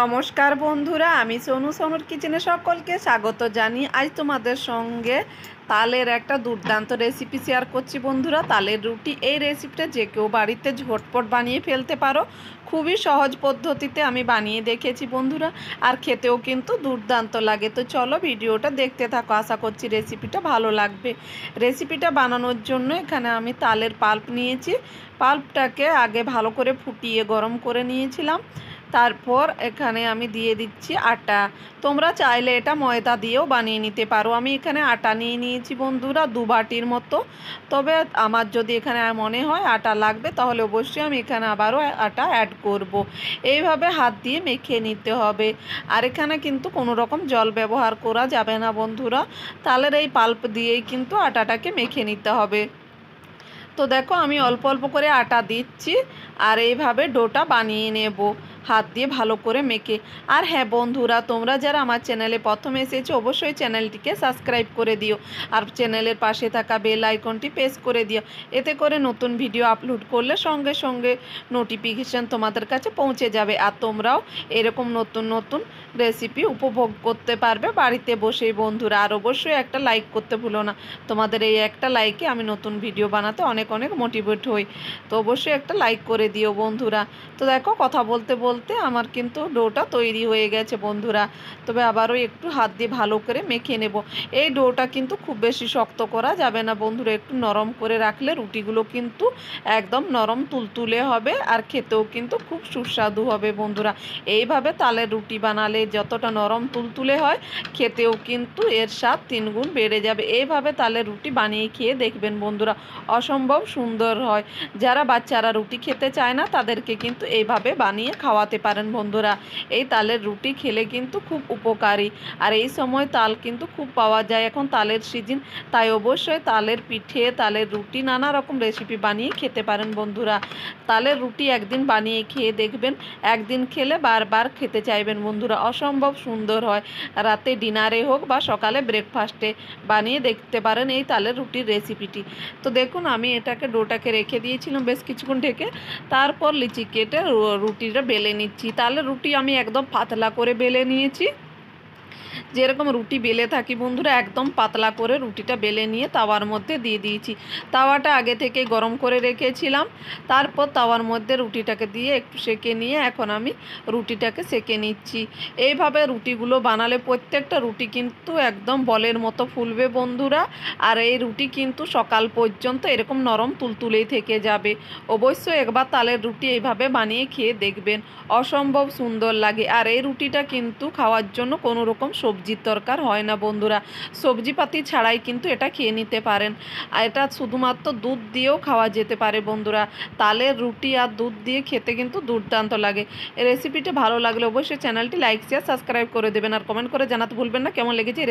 নমস্কার বন্ধুরা আমি সোনু সোনুর কিচেনে সকলকে স্বাগত জানি আজ তোমাদের সঙ্গে তালের একটা দুর্দান্ত রেসিপি শেয়ার করছি বন্ধুরা তালের রুটি এই রেসিপিটা যে কেউ বাড়িতে ঝটপট বানিয়ে ফেলতে পারো খুবই সহজ পদ্ধতিতে আমি বানিয়ে দেখেছি বন্ধুরা আর খেতেও কিন্তু দুর্দান্ত লাগে তো চলো ভিডিওটা দেখতে থাকো আশা করছি রেসিপিটা ভালো লাগবে রেসিপিটা বানানোর জন্য এখানে আমি তালের পাল্প নিয়েছি পাল্পটাকে আগে ভালো করে ফুটিয়ে গরম করে নিয়েছিলাম তারপর এখানে আমি দিয়ে দিচ্ছি আটা তোমরা চাইলে এটা ময়দা দিয়েও বানিয়ে নিতে পারো আমি এখানে আটা নিয়ে নিয়েছি বন্ধুরা দু বাটির মতো তবে আমার যদি এখানে মনে হয় আটা লাগবে তাহলে অবশ্যই আমি এখানে আবারও আটা অ্যাড করব। এইভাবে হাত দিয়ে মেখে নিতে হবে আর এখানে কিন্তু কোনো রকম জল ব্যবহার করা যাবে না বন্ধুরা তাহলে এই পাল্প দিয়েই কিন্তু আটাটাকে মেখে নিতে হবে তো দেখো আমি অল্প অল্প করে আটা দিচ্ছি আর এইভাবে ডোটা বানিয়ে নেব হাত দিয়ে ভালো করে মেখে আর হ্যাঁ বন্ধুরা তোমরা যারা আমার চ্যানেলে প্রথম এসেছো অবশ্যই চ্যানেলটিকে সাবস্ক্রাইব করে দিও আর চ্যানেলের পাশে থাকা বেল আইকনটি প্রেস করে দিও এতে করে নতুন ভিডিও আপলোড করলে সঙ্গে সঙ্গে নোটিফিকেশান তোমাদের কাছে পৌঁছে যাবে আর তোমরাও এরকম নতুন নতুন রেসিপি উপভোগ করতে পারবে বাড়িতে বসেই বন্ধুরা আর অবশ্যই একটা লাইক করতে ভুলো না তোমাদের এই একটা লাইকে আমি নতুন ভিডিও বানাতে অনেক অনেক মোটিভেট হই তো অবশ্যই একটা লাইক করে দিও বন্ধুরা তো দেখো কথা বলতে বল বলতে আমার কিন্তু ডোটা তৈরি হয়ে গেছে বন্ধুরা তবে আবারও একটু হাত দিয়ে ভালো করে মেখে নেব এই ডোটা কিন্তু খুব বেশি শক্ত করা যাবে না বন্ধুরা একটু নরম করে রাখলে রুটিগুলো কিন্তু একদম নরম তুলতুলে হবে আর খেতেও কিন্তু খুব সুস্বাদু হবে বন্ধুরা এইভাবে তালের রুটি বানালে যতটা নরম তুলতুলে হয় খেতেও কিন্তু এর স্বাদ তিনগুণ বেড়ে যাবে এইভাবে তালের রুটি বানিয়ে খেয়ে দেখবেন বন্ধুরা অসম্ভব সুন্দর হয় যারা বাচ্চারা রুটি খেতে চায় না তাদেরকে কিন্তু এইভাবে বানিয়ে খাওয়া খাওয়াতে পারেন বন্ধুরা এই তালের রুটি খেলে কিন্তু খুব উপকারী আর এই সময় তাল কিন্তু খুব পাওয়া যায় এখন তালের সিজন তাই অবশ্যই তালের পিঠে তালের রুটি নানা রকম রেসিপি বানিয়ে খেতে পারেন বন্ধুরা তালের রুটি একদিন বানিয়ে খেয়ে দেখবেন একদিন খেলে বারবার খেতে চাইবেন বন্ধুরা অসম্ভব সুন্দর হয় রাতে ডিনারে হোক বা সকালে ব্রেকফাস্টে বানিয়ে দেখতে পারেন এই তালের রুটির রেসিপিটি তো দেখুন আমি এটাকে ডোটাকে রেখে দিয়েছিলাম বেশ কিছুক্ষণ ঢেকে তারপর লিচি কেটে রুটিটা বেলে নিচ্ছি তাহলে রুটি আমি একদম পাতলা করে বেলে নিয়েছি যেরকম রুটি বেলে থাকি বন্ধুরা একদম পাতলা করে রুটিটা বেলে নিয়ে তাওয়ার মধ্যে দিয়ে দিয়েছি তাওয়াটা আগে থেকে গরম করে রেখেছিলাম তারপর তাওয়ার মধ্যে রুটিটাকে দিয়ে একটু সেকে নিয়ে এখন আমি রুটিটাকে সেকে নিচ্ছি এইভাবে রুটিগুলো বানালে প্রত্যেকটা রুটি কিন্তু একদম বলের মতো ফুলবে বন্ধুরা আর এই রুটি কিন্তু সকাল পর্যন্ত এরকম নরম তুলতুলেই থেকে যাবে অবশ্যই একবার তালের রুটি এইভাবে বানিয়ে খেয়ে দেখবেন অসম্ভব সুন্দর লাগে আর এই রুটিটা কিন্তু খাওয়ার জন্য কোনো রকম সবজি সবজির দরকার হয় না বন্ধুরা সবজিপাতি ছাড়াই কিন্তু এটা খেয়ে নিতে পারেন আর এটা শুধুমাত্র দুধ দিয়েও খাওয়া যেতে পারে বন্ধুরা তালে রুটি আর দুধ দিয়ে খেতে কিন্তু দুর্দান্ত লাগে রেসিপিটা ভালো লাগলে অবশ্যই চ্যানেলটি লাইক শেয়ার সাবস্ক্রাইব করে দেবেন আর কমেন্ট করে জানাতে ভুলবেন না কেমন লেগেছে